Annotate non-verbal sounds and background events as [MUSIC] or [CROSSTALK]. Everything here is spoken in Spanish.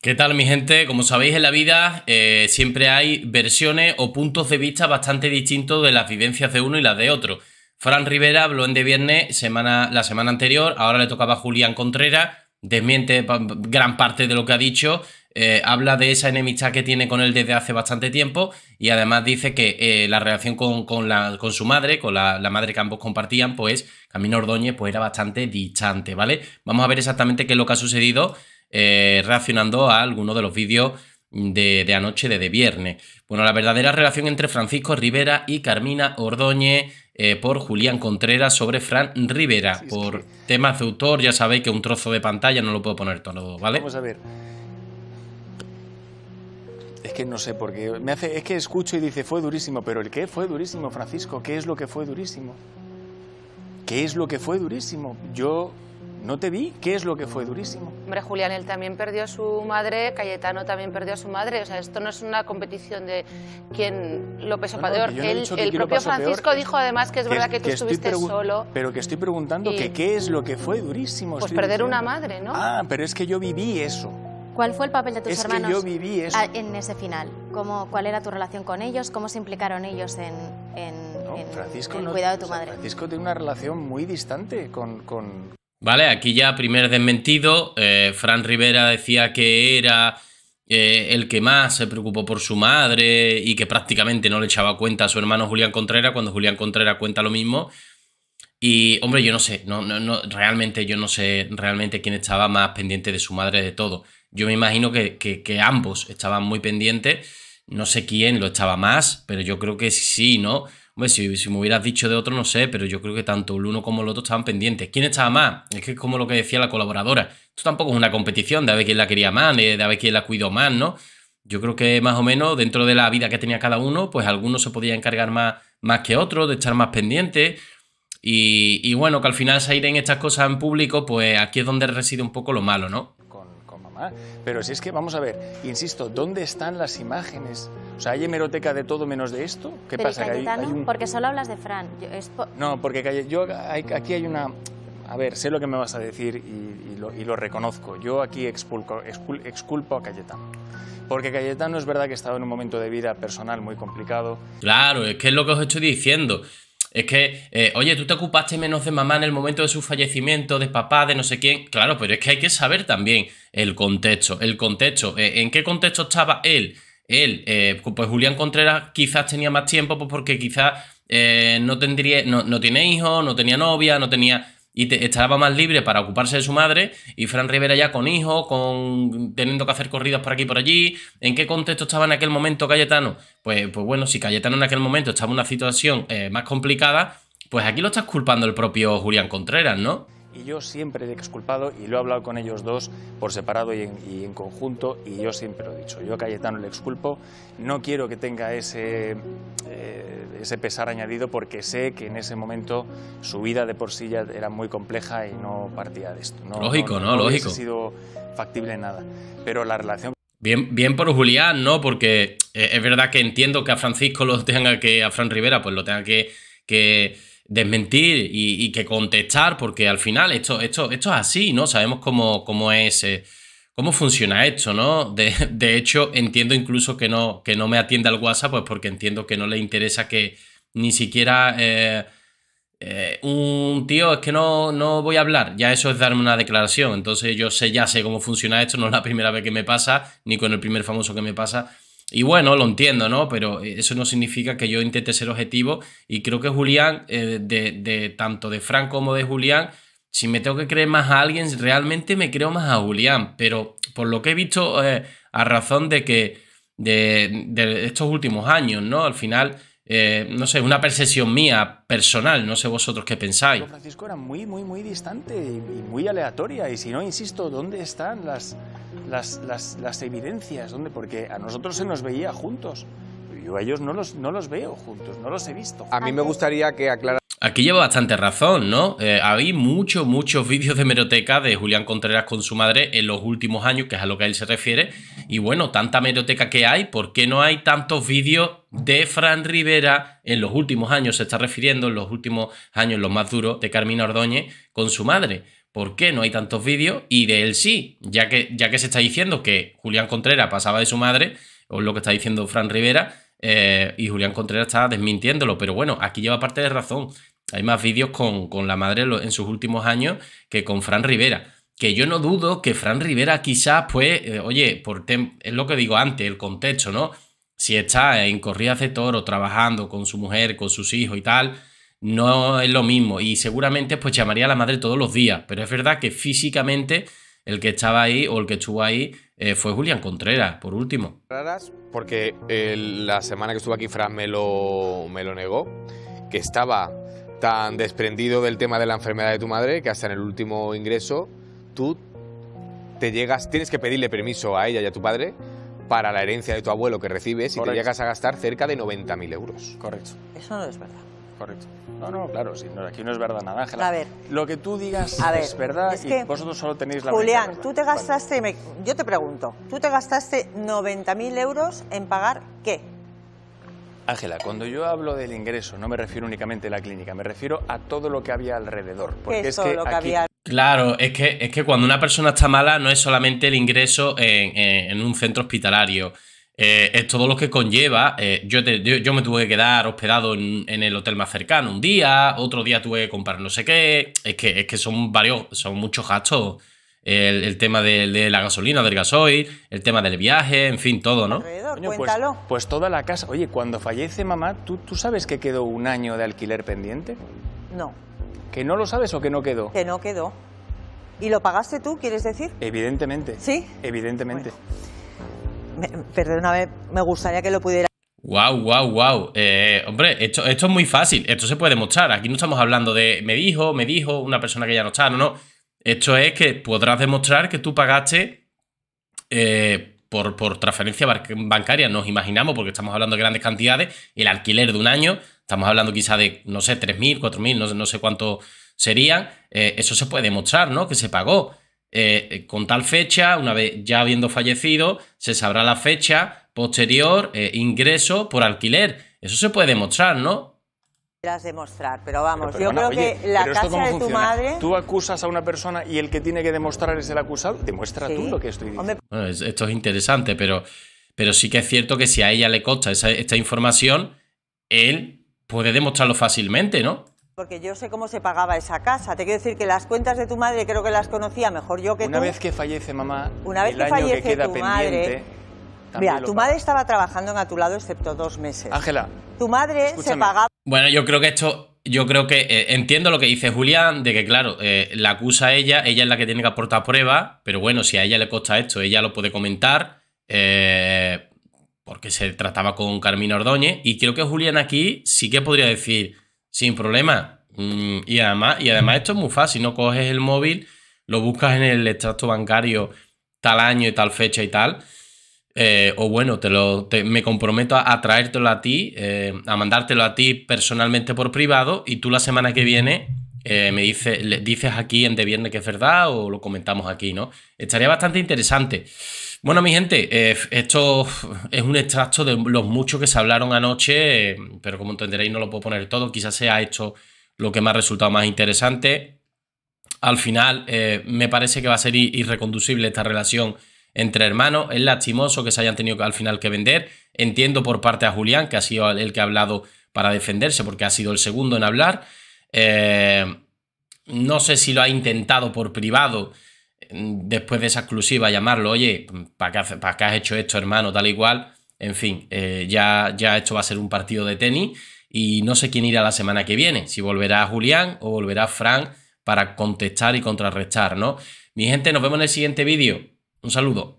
¿Qué tal mi gente? Como sabéis en la vida eh, siempre hay versiones o puntos de vista bastante distintos de las vivencias de uno y las de otro. Fran Rivera habló en De Viernes semana, la semana anterior, ahora le tocaba a Julián Contreras, desmiente gran parte de lo que ha dicho, eh, habla de esa enemistad que tiene con él desde hace bastante tiempo y además dice que eh, la relación con, con, su madre, con la, madre que ambos compartían, pues Camino Ordóñez pues era bastante distante, ¿vale? Vamos a ver exactamente qué es lo que ha sucedido. Eh, reaccionando a alguno de los vídeos de, anoche, de, de viernes. Bueno, la verdadera relación entre Francisco Rivera y Carmina Ordóñez eh, por Julián Contreras sobre Fran Rivera. por temas de autor, ya sabéis que un trozo de pantalla no lo puedo poner todo, ¿vale? Vamos a ver. Es que no sé por qué. Me hace, es que escucho y dice, fue durísimo, pero ¿el qué fue durísimo, Francisco? ¿Qué es lo que fue durísimo? ¿Qué es lo que fue durísimo? Yo no te vi. ¿Qué es lo que fue durísimo? Hombre, Julián, él también perdió a su madre, Cayetano también perdió a su madre. O sea, esto no es una competición de quién lo pesó peor. el, propio Francisco dijo además que es verdad que, tú estuviste solo. Pero que estoy preguntando qué es lo que fue durísimo. Pues perder una madre, ¿no? Ah, pero es que yo viví eso. ¿Cuál fue el papel de tus es hermanos yo viví en ese final? ¿Cuál era tu relación con ellos? ¿Cómo se implicaron ellos en, el cuidado de tu madre? Francisco tiene una relación muy distante con, Vale, aquí ya primer desmentido. Eh, Fran Rivera decía que era eh, el que más se preocupó por su madre y que prácticamente no le echaba cuenta a su hermano Julián Contreras, cuando Julián Contreras cuenta lo mismo. Y, hombre, yo no sé, no, no, no, realmente yo no sé realmente quién estaba más pendiente de su madre de todo. Yo me imagino que, que, que ambos estaban muy pendientes. No sé quién lo estaba más, pero yo creo que sí, ¿no? si, me hubieras dicho de otro, no sé, pero yo creo que tanto el uno como el otro estaban pendientes. ¿Quién estaba más? Es que es como lo que decía la colaboradora. Esto tampoco es una competición de a ver quién la quería más, de, a ver quién la cuidó más, ¿no? Yo creo que más o menos dentro de la vida que tenía cada uno, pues algunos se podía encargar más, más que otro de estar más pendiente. Y, y bueno, que al final salir en estas cosas en público, pues aquí es donde reside un poco lo malo, ¿no? Pero si es que, vamos a ver, insisto, ¿dónde están las imágenes? O sea, ¿hay hemeroteca de todo menos de esto? ¿Qué pasa? Porque solo hablas de Fran. No, porque yo, aquí hay una... A ver, sé lo que me vas a decir y, lo, reconozco. Yo aquí expulco, exculpo a Cayetano. Porque Cayetano es verdad que ha estado en un momento de vida personal muy complicado. Claro, es que es lo que os estoy diciendo es que, eh, oye, tú te ocupaste menos de mamá en el momento de su fallecimiento, de papá, de no sé quién. Claro, pero es que hay que saber también el contexto, el contexto, eh, en qué contexto estaba él. Él, eh, pues Julián Contreras quizás tenía más tiempo, pues porque quizás no tendría, no, no tiene hijos, no tenía novia, no tenía y estaba más libre para ocuparse de su madre y Fran Rivera ya con hijo, con teniendo que hacer corridas por aquí y por allí. ¿En qué contexto estaba en aquel momento Cayetano? Pues, pues bueno, si Cayetano en aquel momento estaba en una situación eh, más complicada, pues aquí lo estás culpando el propio Julián Contreras, ¿no? Y yo siempre he exculpado y lo he hablado con ellos dos por separado y en, conjunto y yo siempre lo he dicho. Yo a Cayetano le exculpo, no quiero que tenga ese... Eh, ese pesar añadido porque sé que en ese momento su vida de por sí ya era muy compleja y no partía de esto. Lógico, ¿no? Lógico. no Lógico. sido factible nada. Pero la relación... Bien, bien por Julián, ¿no? Porque eh, es verdad que entiendo que a Francisco lo [LAUGHS] tenga que, a Fran Rivera, pues lo tenga que, que desmentir y, que contestar, porque al final esto, esto, esto es así, ¿no? Sabemos cómo, cómo es... Eh, ¿Cómo funciona esto, no? De, hecho, entiendo incluso que no, que no me atienda al WhatsApp, pues porque entiendo que no le interesa que ni siquiera eh, eh, un tío, es que no, no voy a hablar. Ya eso es darme una declaración. Entonces yo sé, ya sé cómo funciona esto, no es la primera vez que me pasa, ni con el primer famoso que me pasa. Y bueno, lo entiendo, ¿no? Pero eh, eso no significa que yo intente ser objetivo. Y creo que Julián, de, tanto de Frank como de Julián, si me tengo que creer más a alguien, realmente me creo más a Julián, pero por lo que he visto, eh, a razón de que de, estos últimos años, ¿no? Al final, eh, no sé, una percepción mía personal, no sé vosotros qué pensáis. Francisco era muy, muy, muy distante y muy aleatoria, y si no, insisto, ¿dónde están las, las, evidencias? ¿Dónde? Porque a nosotros se nos veía juntos. Yo a ellos no los, no los veo juntos, no los he visto. A mí me gustaría que aclarara. Aquí lleva bastante razón, ¿no? Eh, hay muchos, muchos vídeos de meroteca de Julián Contreras con su madre en los últimos años, que es a lo que él se refiere. Y bueno, tanta meroteca que hay, ¿por qué no hay tantos vídeos de Fran Rivera en los últimos años? Se está refiriendo en los últimos años, los más duros, de Carmina Ordóñez con su madre. ¿Por qué no hay tantos vídeos? Y de él sí, ya que, ya que se está diciendo que Julián Contreras pasaba de su madre, o lo que está diciendo Fran Rivera, eh, y Julián Contreras está desmintiéndolo, pero bueno, aquí lleva parte de razón. Hay más vídeos con, la madre en sus últimos años que con Fran Rivera que yo no dudo que Fran Rivera quizás, pues, eh, oye, por es lo que digo antes, el contexto, ¿no? Si está en Corrida de toro, trabajando con su mujer, con sus hijos y tal, no es lo mismo. Y seguramente, pues, llamaría a la madre todos los días. Pero es verdad que físicamente el que estaba ahí o el que estuvo ahí eh, fue Julián Contreras, por último. porque eh, la semana que estuvo aquí Fran me lo, me lo negó, que estaba tan desprendido del tema de la enfermedad de tu madre que hasta en el último ingreso tú te llegas, tienes que pedirle permiso a ella y a tu padre para la herencia de tu abuelo que recibes y te llegas a gastar cerca de 90.000 euros. Correcto. Eso no es verdad. Correcto. No, no, claro, sí, no, aquí no es verdad nada, Ángela. A ver. Lo que tú digas es verdad y vosotros solo tenéis la Julián, tú te gastaste, yo te pregunto, tú te gastaste 90.000 euros en pagar qué? Ángela, cuando yo hablo del ingreso, no me refiero únicamente a la clínica, me refiero a todo lo que había alrededor. Porque Claro, es que, es que cuando una persona está mala no es solamente el ingreso en, un centro hospitalario, eh, es todo lo que conlleva. Eh, yo, yo, me tuve que quedar hospedado en, en, el hotel más cercano un día, otro día tuve que comprar no sé qué, es que, es que son varios, son muchos gastos el, tema de, la gasolina, del gasoil, el tema del viaje, en fin, todo, ¿no? Pues, pues, toda la casa. Oye, cuando fallece mamá, ¿tú, ¿tú sabes que quedó un año de alquiler pendiente? No. ¿Que no lo sabes o que no quedó? Que no quedó. ¿Y lo pagaste tú, quieres decir? Evidentemente. ¿Sí? Evidentemente. Perdona, Me, perdóname, me gustaría que lo pudiera. Wow, wow, wow. hombre, esto, esto es muy fácil. Esto se puede mostrar. Aquí no estamos hablando de me dijo, me dijo, una persona que ya no está, no, no. Esto es que podrás demostrar que tú pagaste eh, por, transferencia bancaria. Nos imaginamos, porque estamos hablando de grandes cantidades, el alquiler de un año, estamos hablando quizá de, no sé, 3.000, 4.000, no, no sé cuánto serían. Eh, eso se puede demostrar, ¿no? Que se pagó. Eh, con tal fecha, una vez ya habiendo fallecido, se sabrá la fecha posterior, ingreso por alquiler. Eso se puede demostrar, ¿no? quieras demostrar, pero vamos, yo creo que la casa de tu madre... Tú acusas a una persona y el que tiene que demostrar es el acusado, demuestra tú lo que estoy diciendo. esto es interesante, pero, pero sí que es cierto que si a ella le consta esa, esta información, él puede demostrarlo fácilmente, ¿no? Porque yo sé cómo se pagaba esa casa. Te quiero decir que las cuentas de tu madre creo que las conocía mejor yo que tú. Una vez que fallece mamá, una vez el que año fallece que queda tu pendiente, madre Mira, tu madre estaba trabajando a tu lado excepto dos meses. Ángela. Tu madre se pagaba. Bueno, yo creo que esto. Yo creo que eh, entiendo lo que dice Julián, de que claro, eh, la acusa a ella, ella es la que tiene que aportar pruebas, pero bueno, si a ella le consta esto, ella lo puede comentar, eh, porque se trataba con Carmina Ordóñez, y creo que Julián aquí sí que podría decir, sin problema, mm, y, además, y además esto es muy fácil, no coges el móvil, lo buscas en el extracto bancario tal año y tal fecha y tal, eh, o bueno, te lo, me comprometo a, traértelo a ti, eh, a mandártelo a ti personalmente por privado y tú la semana que viene eh, me dice, dices aquí en De Viernes que es verdad o lo comentamos aquí, ¿no? Estaría bastante interesante. Bueno, mi gente, esto es un extracto de los muchos que se hablaron anoche, pero como entenderéis no lo puedo poner todo, quizás sea esto lo que me ha resultado más interesante. Al final, me parece que va a ser irreconducible esta relación entre hermanos. Es lastimoso que se hayan tenido al final que vender. Entiendo por parte a Julián, que ha sido el que ha hablado para defenderse, porque ha sido el segundo en hablar. Eh, no sé si lo ha intentado por privado, mm, después de esa exclusiva, llamarlo, oye, ¿para qué, has hecho esto, hermano? Tal y cual. En fin, eh, ya, ya esto va a ser un partido de tenis y no sé quién irá la semana que viene, si volverá Julián o volverá Frank para contestar y contrarrestar, ¿no? Mi gente, nos vemos en el siguiente vídeo. Un saludo.